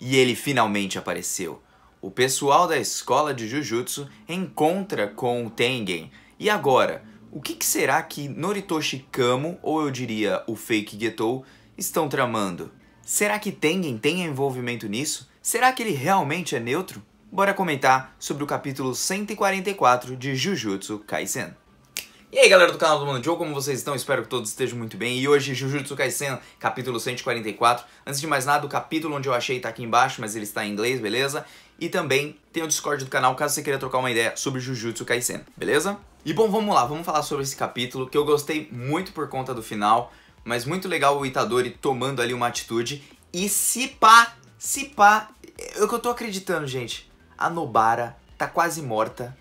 E ele finalmente apareceu. O pessoal da escola de Jujutsu encontra com o Tengen. E agora, o que, que será que Noritoshi Kamo, ou eu diria o fake Getou, estão tramando? Será que Tengen tem envolvimento nisso? Será que ele realmente é neutro? Bora comentar sobre o capítulo 144 de Jujutsu Kaisen. E aí galera do canal do Mano Joe, como vocês estão? Espero que todos estejam muito bem. E hoje Jujutsu Kaisen, capítulo 144. Antes de mais nada, o capítulo onde eu achei tá aqui embaixo, mas ele está em inglês, beleza? E também tem o Discord do canal caso você queira trocar uma ideia sobre Jujutsu Kaisen, beleza? E bom, vamos lá, vamos falar sobre esse capítulo que eu gostei muito por conta do final, mas muito legal o Itadori tomando ali uma atitude. E se pá, se pá, é o que eu tô acreditando, gente. A Nobara tá quase morta,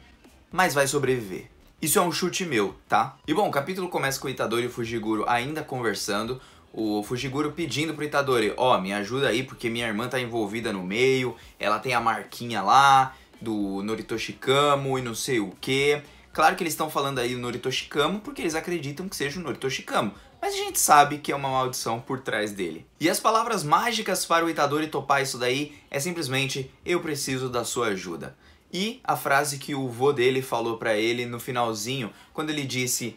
mas vai sobreviver. Isso é um chute meu, tá? E bom, o capítulo começa com o Itadori e o Fujiguro ainda conversando, o Fujiguro pedindo pro Itadori, ó, oh, me ajuda aí porque minha irmã tá envolvida no meio, ela tem a marquinha lá do Noritoshikamo e não sei o que. Claro que eles estão falando aí do Noritoshikamo porque eles acreditam que seja o Noritoshikamo, mas a gente sabe que é uma maldição por trás dele. E as palavras mágicas para o Itadori topar isso daí é simplesmente eu preciso da sua ajuda e a frase que o vô dele falou para ele no finalzinho, quando ele disse: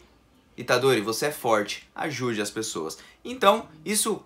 Itadori, você é forte, ajude as pessoas. Então, isso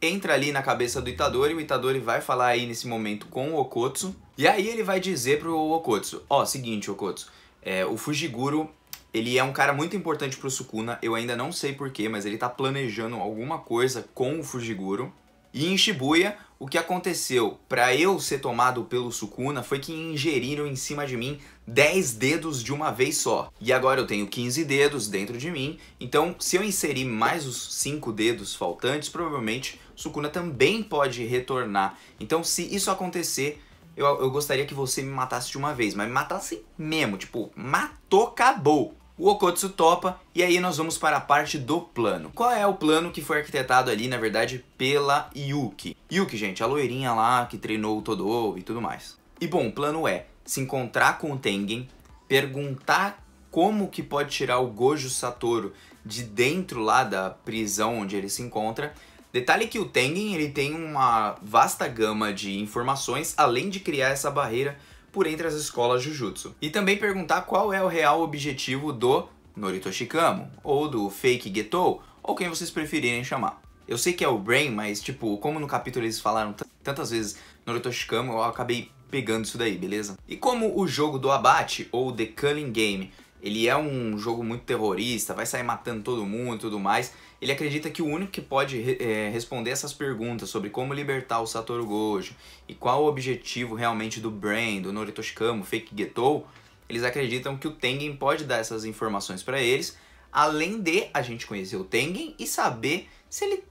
entra ali na cabeça do Itadori, o Itadori vai falar aí nesse momento com o Okotsu, e aí ele vai dizer pro Okotsu: Ó, oh, seguinte, Okotsu, é, o Fujiguro. Ele é um cara muito importante pro Sukuna, eu ainda não sei porquê, mas ele tá planejando alguma coisa com o Fujiguro. E em Shibuya, o que aconteceu para eu ser tomado pelo Sukuna foi que ingeriram em cima de mim 10 dedos de uma vez só. E agora eu tenho 15 dedos dentro de mim, então se eu inserir mais os 5 dedos faltantes, provavelmente Sukuna também pode retornar. Então se isso acontecer, eu, eu gostaria que você me matasse de uma vez, mas me matasse mesmo, tipo, matou, acabou. O Okotsu topa e aí nós vamos para a parte do plano. Qual é o plano que foi arquitetado ali, na verdade, pela Yuki? Yuki, gente, a loirinha lá que treinou o Todo e tudo mais. E bom, o plano é se encontrar com o Tengen, perguntar como que pode tirar o Gojo Satoru de dentro lá da prisão onde ele se encontra. Detalhe que o Tengen ele tem uma vasta gama de informações, além de criar essa barreira por entre as escolas Jujutsu. E também perguntar qual é o real objetivo do Noritoshikamo, ou do Fake Getou, ou quem vocês preferirem chamar. Eu sei que é o Brain, mas tipo, como no capítulo eles falaram tantas vezes Noritoshikamo, eu acabei pegando isso daí, beleza? E como o jogo do abate, ou The Culling Game, ele é um jogo muito terrorista, vai sair matando todo mundo e tudo mais. Ele acredita que o único que pode é, responder essas perguntas sobre como libertar o Satoru Gojo e qual o objetivo realmente do Brain, do Noritoshikamo, Fake Getou, eles acreditam que o Tengen pode dar essas informações para eles, além de a gente conhecer o Tengen e saber se ele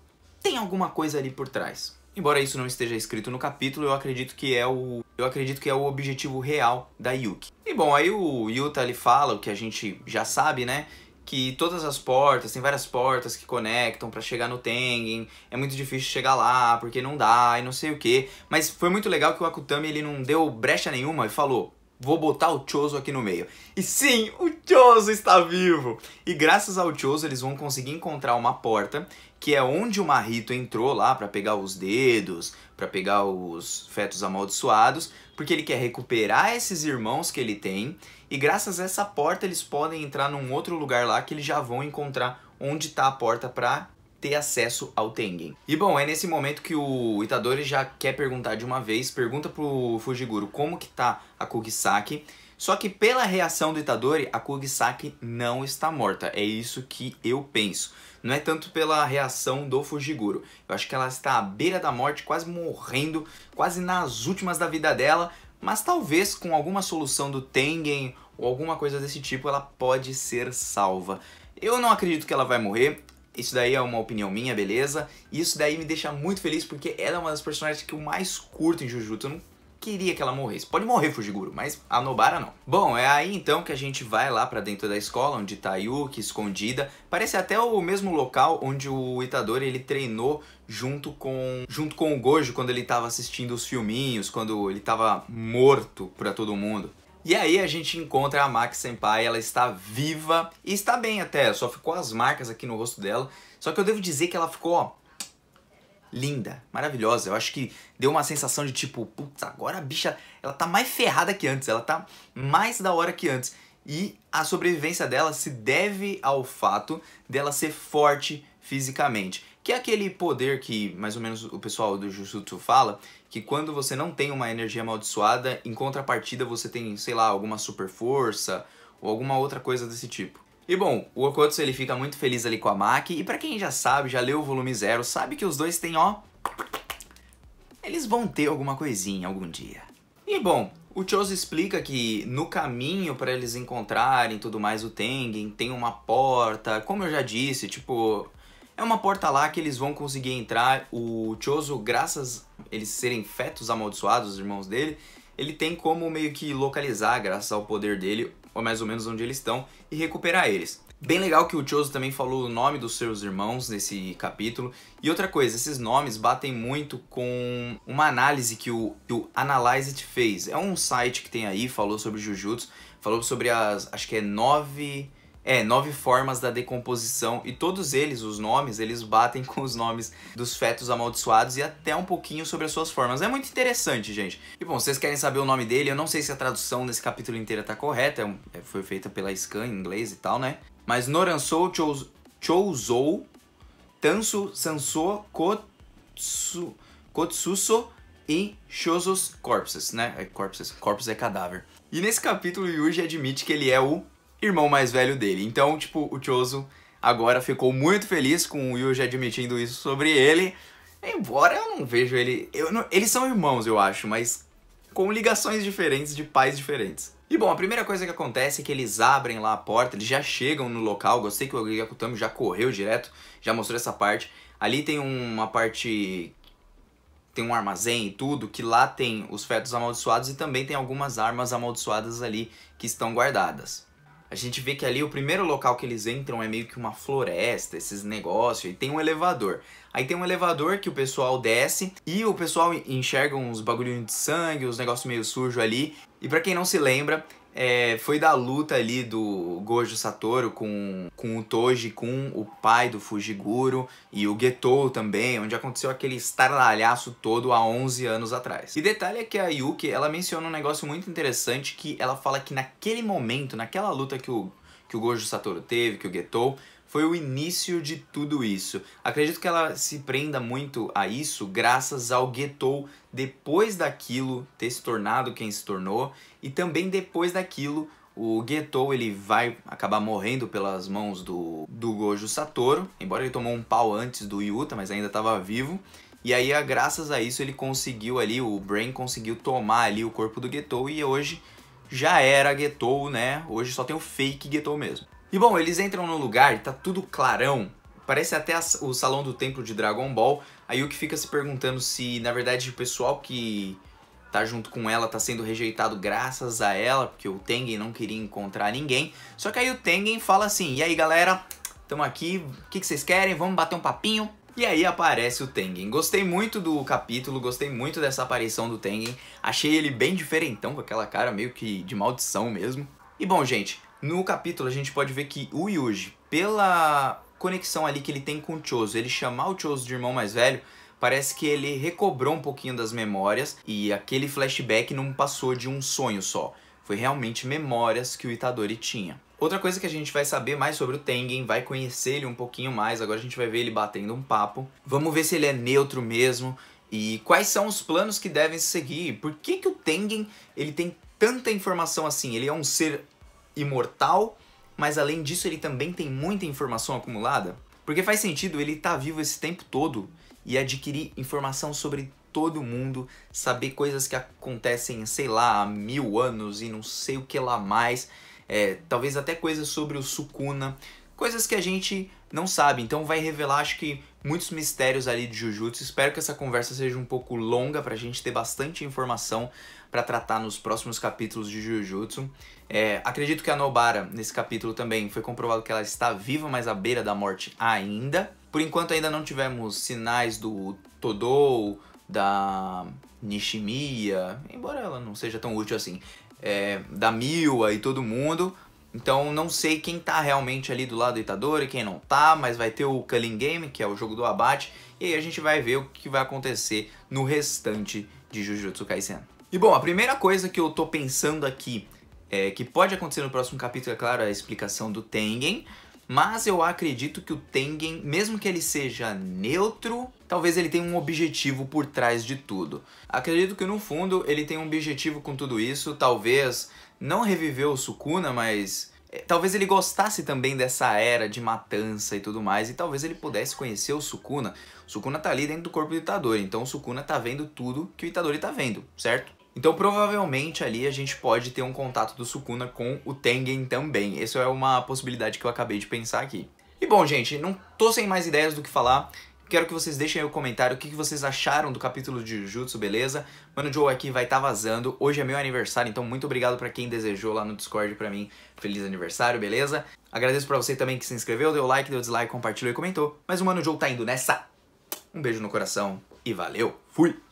tem alguma coisa ali por trás. Embora isso não esteja escrito no capítulo, eu acredito que é o eu acredito que é o objetivo real da Yuki. E bom, aí o Yuta ele fala o que a gente já sabe, né? Que todas as portas, tem várias portas que conectam para chegar no Tengen, é muito difícil chegar lá porque não dá e não sei o que. Mas foi muito legal que o Akutami ele não deu brecha nenhuma e falou: vou botar o Chozo aqui no meio. E sim, o Chozo está vivo! E graças ao Chozo, eles vão conseguir encontrar uma porta que é onde o Marrito entrou lá para pegar os dedos, para pegar os fetos amaldiçoados, porque ele quer recuperar esses irmãos que ele tem, e graças a essa porta eles podem entrar num outro lugar lá que eles já vão encontrar onde está a porta para ter acesso ao Tengen. E bom, é nesse momento que o Itadori já quer perguntar de uma vez, pergunta pro Fujiguro como que tá a Kugisaki, só que pela reação do Itadori, a Kugisaki não está morta. É isso que eu penso. Não é tanto pela reação do Fujiguro. Eu acho que ela está à beira da morte, quase morrendo, quase nas últimas da vida dela. Mas talvez com alguma solução do Tengen ou alguma coisa desse tipo, ela pode ser salva. Eu não acredito que ela vai morrer. Isso daí é uma opinião minha, beleza? E isso daí me deixa muito feliz porque ela é uma das personagens que eu mais curto em Jujutsu. Eu não queria que ela morresse. Pode morrer Fujiguro, mas a Nobara não. Bom, é aí então que a gente vai lá para dentro da escola, onde tá Yuki escondida. Parece até o mesmo local onde o Itadori ele treinou junto com, junto com o Gojo quando ele tava assistindo os filminhos, quando ele tava morto pra todo mundo. E aí a gente encontra a Maki Senpai, ela está viva e está bem até, só ficou as marcas aqui no rosto dela. Só que eu devo dizer que ela ficou ó, linda, maravilhosa. Eu acho que deu uma sensação de tipo, putz, agora a bicha, ela tá mais ferrada que antes, ela tá mais da hora que antes. E a sobrevivência dela se deve ao fato dela ser forte fisicamente, que é aquele poder que mais ou menos o pessoal do Jujutsu fala, que quando você não tem uma energia amaldiçoada, em contrapartida você tem, sei lá, alguma super força ou alguma outra coisa desse tipo. E bom, o Okotsu ele fica muito feliz ali com a Maki, e para quem já sabe, já leu o volume zero, sabe que os dois têm, ó... Eles vão ter alguma coisinha algum dia. E bom, o Chozo explica que no caminho para eles encontrarem tudo mais o Tengen, tem uma porta, como eu já disse, tipo, é uma porta lá que eles vão conseguir entrar. O Chozo, graças a eles serem fetos amaldiçoados, os irmãos dele, ele tem como meio que localizar, graças ao poder dele, ou mais ou menos onde eles estão, e recuperar eles. Bem legal que o Choso também falou o nome dos seus irmãos nesse capítulo. E outra coisa, esses nomes batem muito com uma análise que o, que o Analyze fez. É um site que tem aí, falou sobre Jujutsu, falou sobre as, acho que é nove é, nove formas da decomposição e todos eles, os nomes, eles batem com os nomes dos fetos amaldiçoados e até um pouquinho sobre as suas formas. É muito interessante, gente. E bom, vocês querem saber o nome dele? Eu não sei se a tradução desse capítulo inteiro tá correta, é é, foi feita pela Scan em inglês e tal, né? Mas Noransou Chouzou Tansu Sansou Kotsu, Kotsuso e Shosos Corpses, né? É corpses, corpus é cadáver. E nesse capítulo, Yuji admite que ele é o irmão mais velho dele. Então, tipo, o Chozo agora ficou muito feliz com o Yuji admitindo isso sobre ele. Embora eu não vejo ele. Eu não, eles são irmãos, eu acho, mas com ligações diferentes, de pais diferentes. E bom, a primeira coisa que acontece é que eles abrem lá a porta, eles já chegam no local. Gostei que o Yakutami já correu direto, já mostrou essa parte. Ali tem uma parte. Tem um armazém e tudo, que lá tem os fetos amaldiçoados e também tem algumas armas amaldiçoadas ali que estão guardadas. A gente vê que ali o primeiro local que eles entram é meio que uma floresta, esses negócios, e tem um elevador. Aí tem um elevador que o pessoal desce e o pessoal enxerga uns bagulhinhos de sangue, uns negócios meio sujos ali. E para quem não se lembra, é, foi da luta ali do Gojo Satoru com, com o Toji Kun, o pai do Fujiguro, e o Getou também, onde aconteceu aquele estaralhaço todo há 11 anos atrás. E detalhe é que a Yuki, ela menciona um negócio muito interessante que ela fala que naquele momento, naquela luta que o, que o Gojo Satoru teve, que o Getou, foi o início de tudo isso. Acredito que ela se prenda muito a isso graças ao Guetou depois daquilo ter se tornado quem se tornou e também depois daquilo o Getou ele vai acabar morrendo pelas mãos do, do Gojo Satoru, embora ele tomou um pau antes do Yuta, mas ainda estava vivo. E aí, graças a isso, ele conseguiu ali, o Brain conseguiu tomar ali o corpo do Getou e hoje já era Getou, né? Hoje só tem o fake Getou mesmo. E bom, eles entram no lugar e tá tudo clarão. Parece até o salão do templo de Dragon Ball. Aí o que fica se perguntando se, na verdade, o pessoal que tá junto com ela tá sendo rejeitado graças a ela, porque o Tengen não queria encontrar ninguém. Só que aí o Tengen fala assim, e aí galera, tamo aqui, o que, que vocês querem? Vamos bater um papinho? E aí aparece o Tengen. Gostei muito do capítulo, gostei muito dessa aparição do Tengen. Achei ele bem diferentão, com aquela cara meio que de maldição mesmo. E bom, gente, no capítulo a gente pode ver que o Yuji, pela conexão ali que ele tem com o Choso ele chamar o Choso de irmão mais velho, parece que ele recobrou um pouquinho das memórias e aquele flashback não passou de um sonho só. Foi realmente memórias que o Itadori tinha. Outra coisa que a gente vai saber mais sobre o Tengen, vai conhecer ele um pouquinho mais, agora a gente vai ver ele batendo um papo. Vamos ver se ele é neutro mesmo e quais são os planos que devem seguir. Por que, que o Tengen ele tem tanta informação assim? Ele é um ser imortal, mas além disso ele também tem muita informação acumulada? Porque faz sentido ele estar tá vivo esse tempo todo e adquirir informação sobre todo mundo, saber coisas que acontecem, sei lá, há mil anos e não sei o que lá mais. É, talvez até coisas sobre o Sukuna, coisas que a gente não sabe. Então vai revelar, acho que, muitos mistérios ali de Jujutsu. Espero que essa conversa seja um pouco longa pra gente ter bastante informação para tratar nos próximos capítulos de Jujutsu. É, acredito que a Nobara, nesse capítulo também, foi comprovado que ela está viva, mas à beira da morte ainda. Por enquanto ainda não tivemos sinais do Todou, da Nishimiya, embora ela não seja tão útil assim, é, da Miwa e todo mundo, então não sei quem tá realmente ali do lado do Itadori, quem não tá, mas vai ter o Culling Game, que é o jogo do abate, e aí a gente vai ver o que vai acontecer no restante de Jujutsu Kaisen. E bom, a primeira coisa que eu tô pensando aqui é que pode acontecer no próximo capítulo, é claro, a explicação do Tengen, mas eu acredito que o Tengen, mesmo que ele seja neutro, talvez ele tenha um objetivo por trás de tudo. Acredito que no fundo ele tem um objetivo com tudo isso, talvez não reviveu o Sukuna, mas é, talvez ele gostasse também dessa era de matança e tudo mais, e talvez ele pudesse conhecer o Sukuna. O Sukuna tá ali dentro do corpo do Itadori, então o Sukuna tá vendo tudo que o Itadori tá vendo, certo? Então provavelmente ali a gente pode ter um contato do Sukuna com o Tengen também. Essa é uma possibilidade que eu acabei de pensar aqui. E bom, gente, não tô sem mais ideias do que falar. Quero que vocês deixem aí o um comentário o que, que vocês acharam do capítulo de Jujutsu, beleza? Mano, Joe aqui vai estar tá vazando. Hoje é meu aniversário, então muito obrigado para quem desejou lá no Discord para mim. Feliz aniversário, beleza? Agradeço para você também que se inscreveu, deu like, deu dislike, compartilhou e comentou. Mas o Mano Joe tá indo nessa. Um beijo no coração e valeu. Fui!